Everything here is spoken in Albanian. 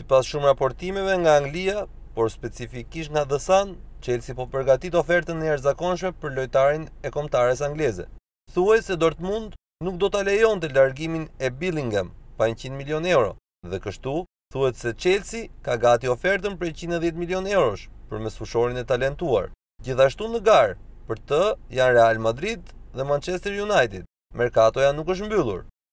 Si pas shumë raportimeve nga Anglia, por specifikisht nga The Sun, Chelsea po përgatit ofertën e erzakonshme për lojtarin e komtares angleze. Thuaj se Dortmund nuk do të lejon të largimin e Billingham pa 100 milion euro, dhe kështu, thuet se Chelsea ka gati ofertën për 110 milion eurosh për mesfushorin e talentuar. Gjithashtu në garë, për të janë Real Madrid dhe Manchester United. Merkatoja nuk është mbyllur.